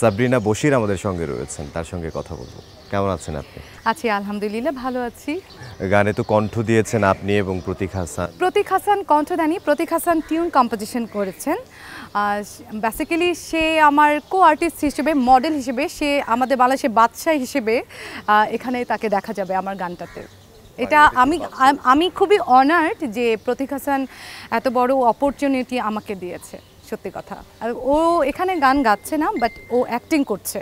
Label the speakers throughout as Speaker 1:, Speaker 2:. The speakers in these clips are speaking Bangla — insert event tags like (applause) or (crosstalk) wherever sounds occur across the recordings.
Speaker 1: সাবরিনা বশির আমাদের সঙ্গে রয়েছেন তার সঙ্গে কথা বলবো কেমন আছেন আপনি
Speaker 2: আছি আলহামদুলিল্লাহ ভালো আছি
Speaker 1: গানে তো কণ্ঠ দিয়েছেন আপনি এবং প্রতীক হাসান
Speaker 2: প্রতীক হাসান কণ্ঠ দেনি প্রতীক হাসান টিউন কম্পোজিশন করেছেন বেসিক্যালি সে আমার কো আর্টিস্ট হিসেবে মডেল হিসেবে সে আমাদের বাংলাদেশের বাদশাহ হিসেবে এখানে তাকে দেখা যাবে আমার গানটাতে এটা আমি আমি খুবই অনার্ড যে প্রতীক হাসান এত বড় অপরচুনিটি আমাকে দিয়েছে সত্যি কথা আর ও এখানে গান গাচ্ছে না বাট ও অ্যাক্টিং করছে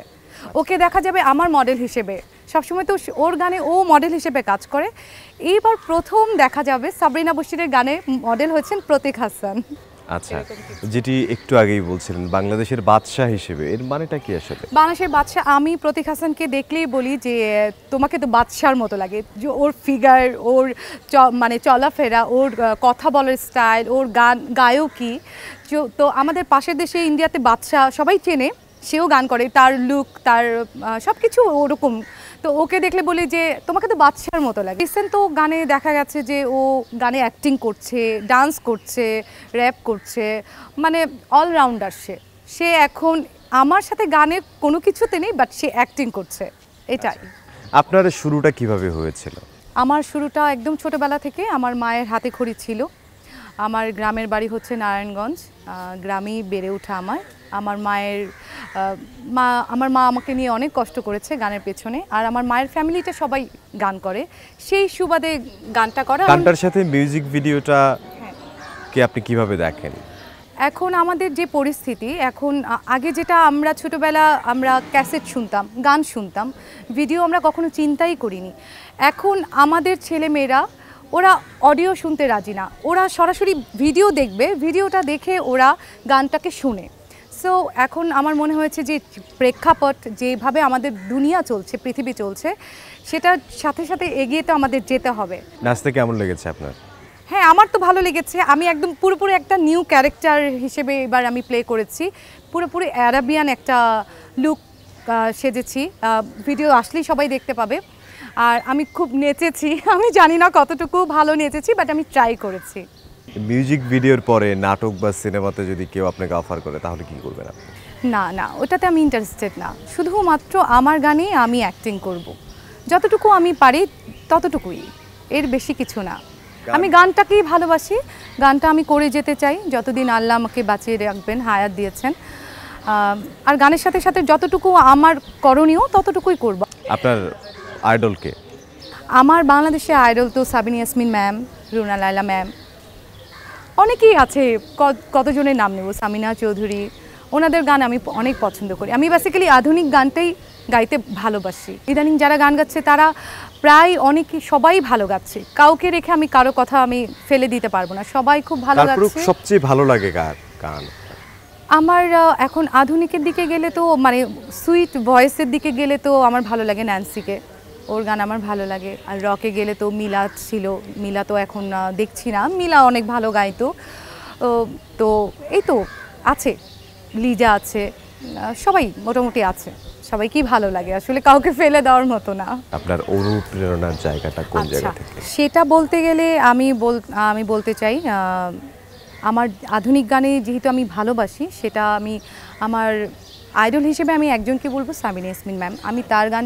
Speaker 2: ওকে দেখা যাবে আমার মডেল হিসেবে সবসময় তো ওর গানে ও মডেল হিসেবে কাজ করে এইবার প্রথম দেখা যাবে সাবরিনা বশিরের গানে মডেল হয়েছেন প্রতীক হাসান
Speaker 1: আচ্ছা যেটি একটু আগেই বলছিলেন বাংলাদেশের বাদশাহ হিসেবে এর মানেটা কি আসলে
Speaker 2: বাংলাদেশের বাদশাহ আমি প্রতীক হাসানকে দেখলেই বলি যে তোমাকে তো বাদশার মতো লাগে যে ওর ফিগার ওর মানে চলাফেরা ওর কথা বলার স্টাইল ওর গান গায়কী তো আমাদের পাশের দেশে ইন্ডিয়াতে বাদশাহ সবাই চেনে সেও গান করে তার লুক তার সব কিছু ওরকম তো ওকে দেখলে বলি যে তোমাকে তো বাদশার মতো লাগে রিসেন্ট তো গানে দেখা গেছে যে ও গানে অ্যাক্টিং করছে ডান্স করছে র্যাপ করছে মানে অলরাউন্ডার সে সে এখন আমার সাথে গানে কোনো কিছুতে নেই বাট সে অ্যাক্টিং করছে এটাই আচ্ছা।
Speaker 1: আপনার শুরুটা কিভাবে হয়েছিল
Speaker 2: আমার শুরুটা একদম ছোটবেলা থেকে আমার মায়ের হাতে খড়ি ছিল আমার গ্রামের বাড়ি হচ্ছে নারায়ণগঞ্জ গ্রামেই বেড়ে ওঠা আমার আমার মায়ের মা আমার মা আমাকে নিয়ে অনেক কষ্ট করেছে গানের পেছনে আর আমার মায়ের ফ্যামিলিটা সবাই গান করে সেই সুবাদে গানটা করা গানটার
Speaker 1: সাথে মিউজিক ভিডিওটা কে আপনি কিভাবে দেখেন
Speaker 2: এখন আমাদের যে পরিস্থিতি এখন আগে যেটা আমরা ছোটবেলা আমরা ক্যাসেট শুনতাম গান শুনতাম ভিডিও আমরা কখনো চিন্তাই করিনি এখন আমাদের ছেলেমেয়েরা ওরা অডিও শুনতে রাজি না ওরা সরাসরি ভিডিও দেখবে ভিডিওটা দেখে ওরা গানটাকে শুনে সো এখন আমার মনে হয়েছে যে প্রেক্ষাপট যেভাবে আমাদের দুনিয়া চলছে পৃথিবী চলছে সেটার সাথে সাথে এগিয়ে তো আমাদের যেতে হবে
Speaker 1: নাচতে কেমন লেগেছে আপনার
Speaker 2: হ্যাঁ আমার তো ভালো লেগেছে আমি একদম পুরোপুরি একটা নিউ ক্যারেক্টার হিসেবে এবার আমি প্লে করেছি পুরোপুরি অ্যারাবিয়ান একটা লুক সেজেছি ভিডিও আসলেই সবাই দেখতে পাবে আর আমি খুব নেচেছি (laughs) আমি জানি না কতটুকু ভালো নেচেছি বাট আমি ট্রাই করেছি
Speaker 1: মিউজিক ভিডিওর পরে নাটক বা সিনেমাতে যদি কেউ আপনাকে অফার করে তাহলে কি করবেন আপনি
Speaker 2: না না ওটাতে আমি ইন্টারেস্টেড না শুধুমাত্র আমার গানে আমি অ্যাক্টিং করব। যতটুকু আমি পারি ততটুকুই এর বেশি কিছু না আমি গানটাকেই ভালোবাসি গানটা আমি করে যেতে চাই যতদিন আল্লাহ আমাকে বাঁচিয়ে রাখবেন হায়াত দিয়েছেন আর গানের সাথে সাথে যতটুকু আমার করণীয় ততটুকুই করব
Speaker 1: আপনার আইডলকে
Speaker 2: আমার বাংলাদেশে আইডল তো সাবিন ইয়াসমিন ম্যাম রুনা লাইলা ম্যাম অনেকেই আছে কতজনের নাম নেব সামিনা চৌধুরী ওনাদের গান আমি অনেক পছন্দ করি আমি বেসিক্যালি আধুনিক গানটাই গাইতে ভালোবাসি ইদানিং যারা গান গাচ্ছে তারা প্রায় অনেকে সবাই ভালো গাচ্ছে কাউকে রেখে আমি কারো কথা আমি ফেলে দিতে পারবো না সবাই খুব ভালো গাচ্ছে
Speaker 1: সবচেয়ে ভালো লাগে গান
Speaker 2: আমার এখন আধুনিকের দিকে গেলে তো মানে সুইট ভয়েসের দিকে গেলে তো আমার ভালো লাগে ন্যান্সিকে ওর গান আমার ভালো লাগে আর রকে গেলে তো মিলা ছিল মিলা তো এখন দেখছি না মিলা অনেক ভালো গাইতো তো এই তো আছে লিজা আছে সবাই মোটামুটি আছে সবাইকেই ভালো লাগে আসলে কাউকে ফেলে দেওয়ার মতো না
Speaker 1: আপনার অনুপ্রেরণার জায়গাটা কোন আচ্ছা, জায়গা থেকে
Speaker 2: সেটা বলতে গেলে আমি বল আমি বলতে চাই আমার আধুনিক গানে যেহেতু আমি ভালোবাসি সেটা আমি আমার আইডল হিসেবে আমি একজনকে বলবো সামিনা ইয়াসমিন ম্যাম আমি তার গান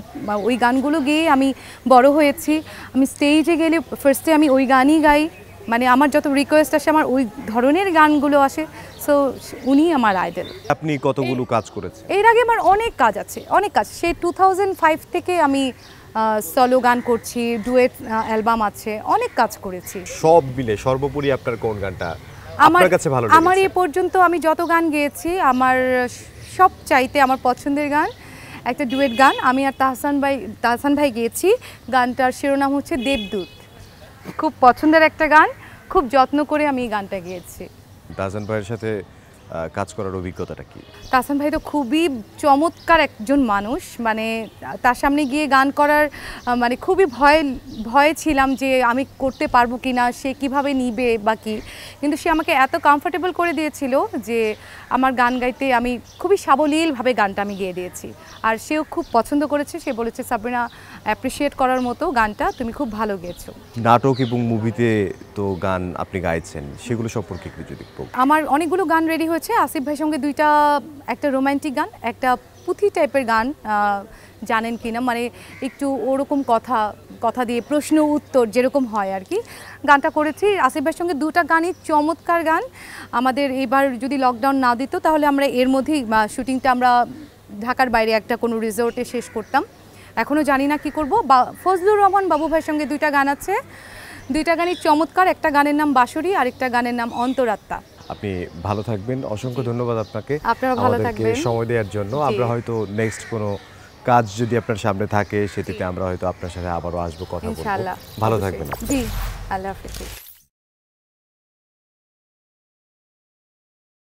Speaker 2: ওই গানগুলো গিয়ে আমি বড় হয়েছি আমি স্টেজে গেলে ফার্স্টে আমি ওই গানই গাই মানে আমার যত রিকোয়েস্ট আসে আমার ওই ধরনের গানগুলো আসে সো উনি আমার আইডল
Speaker 1: আপনি কতগুলো কাজ করেছেন
Speaker 2: এর আগে আমার অনেক কাজ আছে অনেক কাজ সে টু থেকে আমি সলো গান করছি ডুয়েট অ্যালবাম আছে অনেক কাজ করেছি
Speaker 1: সব মিলে সর্বোপরি আপনার কোন গানটা আমার কাছে ভালো আমার
Speaker 2: এ পর্যন্ত আমি যত গান গেয়েছি আমার সব চাইতে আমার পছন্দের গান একটা ডুয়েট গান আমি আর তাহসান ভাই তাহসান ভাই গিয়েছি গানটার শিরোনাম হচ্ছে দেবদূত খুব পছন্দের একটা গান খুব যত্ন করে আমি এই গানটা গিয়েছি
Speaker 1: তাহসান ভাইয়ের সাথে কাজ করার অভিজ্ঞতাটা কি
Speaker 2: তাসান ভাই তো খুবই চমৎকার একজন মানুষ মানে তার সামনে গিয়ে গান করার মানে খুবই ভয় ভয়ে ছিলাম যে আমি করতে পারবো কি না সে কিভাবে নিবে বা কি কিন্তু সে আমাকে এত কমফোর্টেবল করে দিয়েছিল যে আমার গান গাইতে আমি খুবই সাবলীলভাবে গানটা আমি গিয়ে দিয়েছি আর সেও খুব পছন্দ করেছে সে বলেছে সাবরিনা অ্যাপ্রিসিয়েট করার মতো গানটা তুমি খুব ভালো গেছো
Speaker 1: নাটক এবং মুভিতে তো গান আপনি গাইছেন সেগুলো সম্পর্কে একটু যদি
Speaker 2: আমার অনেকগুলো গান রেডি হয়ে হয়েছে আসিফ ভাইয়ের সঙ্গে দুইটা একটা রোম্যান্টিক গান একটা পুঁথি টাইপের গান জানেন কি না মানে একটু ওরকম কথা কথা দিয়ে প্রশ্ন উত্তর যেরকম হয় আর কি গানটা করেছি আসিফ ভাইয়ের সঙ্গে দুটা গানই চমৎকার গান আমাদের এবার যদি লকডাউন না দিত তাহলে আমরা এর মধ্যেই শুটিংটা আমরা ঢাকার বাইরে একটা কোনো রিসোর্টে শেষ করতাম এখনও জানি না কি করব বা ফজলুর রহমান বাবু ভাইয়ের সঙ্গে দুইটা গান আছে দুইটা গানই চমৎকার একটা গানের নাম আর আরেকটা গানের নাম অন্তরাত্মা
Speaker 1: আপনি ভালো থাকবেন অসংখ্য ধন্যবাদ আপনাকে আমাদেরকে সময় দেওয়ার জন্য আমরা হয়তো নেক্সট কোনো কাজ যদি আপনার সামনে থাকে সেটিতে আমরা হয়তো আপনার সাথে আবারও আসবো কথা বলবো ভালো থাকবেন জি
Speaker 2: আল্লাহ হাফেজ